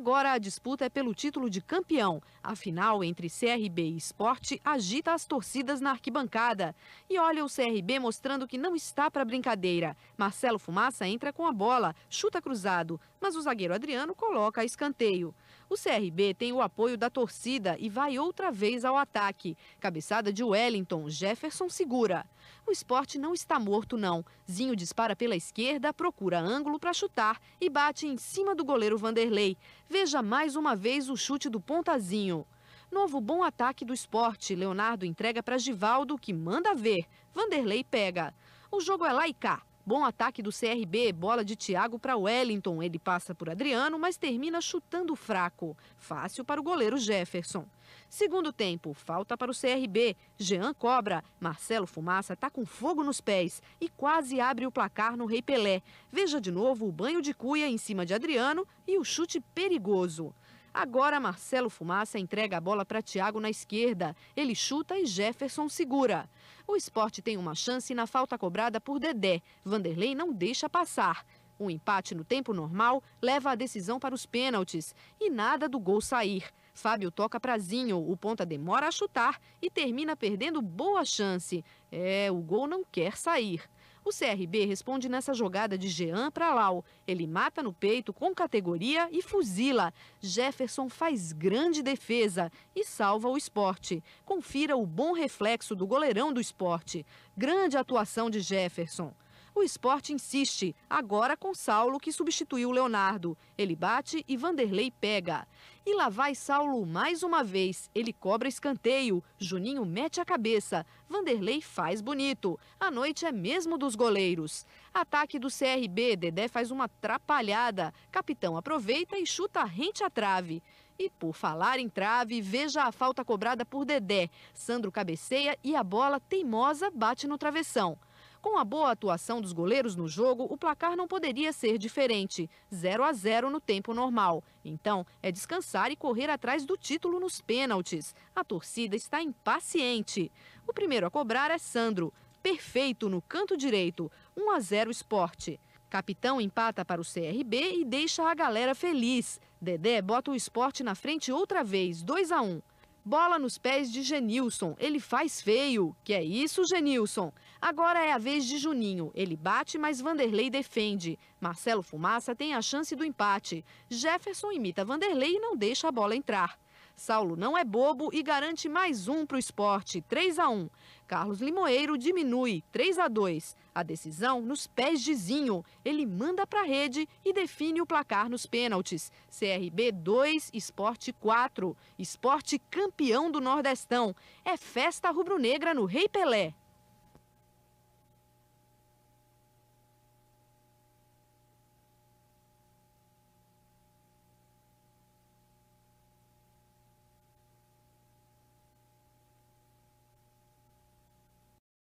Agora a disputa é pelo título de campeão. A final entre CRB e Esporte agita as torcidas na arquibancada. E olha o CRB mostrando que não está para brincadeira. Marcelo Fumaça entra com a bola, chuta cruzado, mas o zagueiro Adriano coloca a escanteio. O CRB tem o apoio da torcida e vai outra vez ao ataque. Cabeçada de Wellington, Jefferson segura. O esporte não está morto, não. Zinho dispara pela esquerda, procura ângulo para chutar e bate em cima do goleiro Vanderlei. Veja mais uma vez o chute do Pontazinho. Novo bom ataque do esporte. Leonardo entrega para Givaldo, que manda ver. Vanderlei pega. O jogo é lá e cá. Bom ataque do CRB, bola de Thiago para Wellington. Ele passa por Adriano, mas termina chutando fraco. Fácil para o goleiro Jefferson. Segundo tempo, falta para o CRB. Jean cobra. Marcelo Fumaça está com fogo nos pés e quase abre o placar no Rei Pelé. Veja de novo o banho de cuia em cima de Adriano e o chute perigoso. Agora Marcelo Fumaça entrega a bola para Thiago na esquerda. Ele chuta e Jefferson segura. O esporte tem uma chance na falta cobrada por Dedé. Vanderlei não deixa passar. Um empate no tempo normal leva a decisão para os pênaltis. E nada do gol sair. Fábio toca prazinho, o ponta demora a chutar e termina perdendo boa chance. É, o gol não quer sair. O CRB responde nessa jogada de Jean para Lau. Ele mata no peito com categoria e fuzila. Jefferson faz grande defesa e salva o esporte. Confira o bom reflexo do goleirão do esporte. Grande atuação de Jefferson. O esporte insiste, agora com Saulo, que substituiu Leonardo. Ele bate e Vanderlei pega. E lá vai Saulo mais uma vez. Ele cobra escanteio. Juninho mete a cabeça. Vanderlei faz bonito. A noite é mesmo dos goleiros. Ataque do CRB. Dedé faz uma atrapalhada. Capitão aproveita e chuta rente à trave. E por falar em trave, veja a falta cobrada por Dedé. Sandro cabeceia e a bola teimosa bate no travessão. Com a boa atuação dos goleiros no jogo, o placar não poderia ser diferente, 0 a 0 no tempo normal. Então, é descansar e correr atrás do título nos pênaltis. A torcida está impaciente. O primeiro a cobrar é Sandro, perfeito no canto direito, 1 a 0 esporte. Capitão empata para o CRB e deixa a galera feliz. Dedé bota o esporte na frente outra vez, 2 a 1. Bola nos pés de Genilson. Ele faz feio. Que é isso, Genilson? Agora é a vez de Juninho. Ele bate, mas Vanderlei defende. Marcelo Fumaça tem a chance do empate. Jefferson imita Vanderlei e não deixa a bola entrar. Saulo não é bobo e garante mais um para o esporte, 3 a 1. Carlos Limoeiro diminui, 3 a 2. A decisão nos pés de Zinho. Ele manda para a rede e define o placar nos pênaltis. CRB 2, Esporte 4. Esporte campeão do Nordestão. É festa rubro-negra no Rei Pelé.